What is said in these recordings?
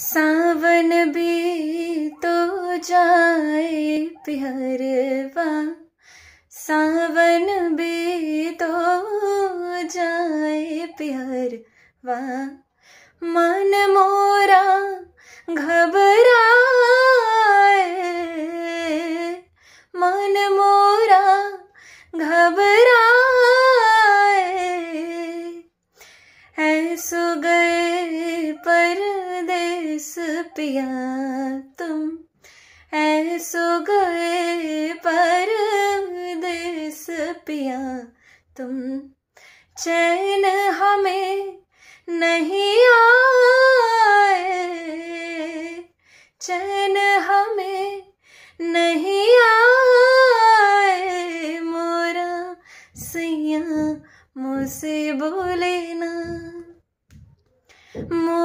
सावन भी तो जाए प्यारवा सावन भी तो जाए प्यारवा मन मोरा घबरा किस पिया तुम ऐसो गए पर देश पिया तुम चैन हमें नहीं आए चैन हमें नहीं आए मोरा सैया मुझसे बोले ना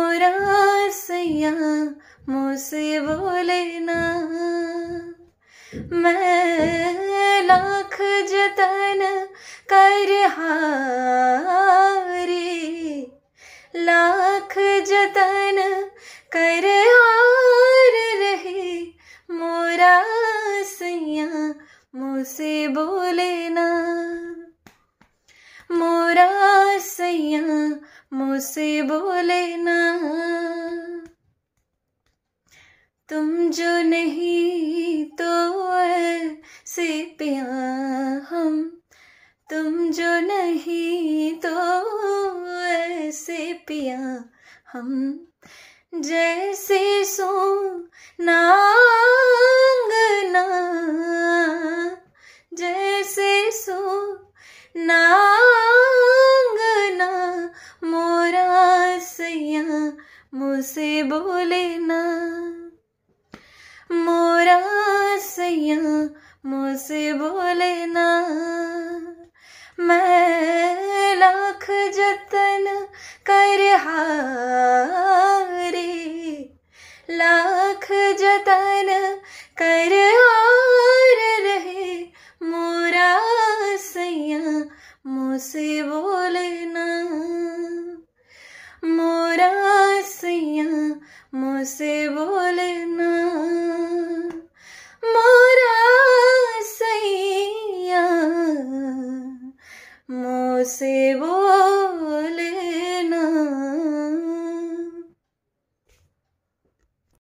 मोरा सैया मुझसे बोलेना मैं लाख जतन कर हारी लाख जतन कर हार रही मोरा सैया मुझसे बोलेना मेरा सैया मुझसे बोले ना तुम जो नहीं तो से पिया हम तुम जो नहीं तो ऐसे पिया हम जैसे सो नांगन से बोले ना मोरा सैया मुझसे बोले ना मैं लाख जतन कर हे लाख जतन कर हा से बोलना मोरा सैया मुँह से बोल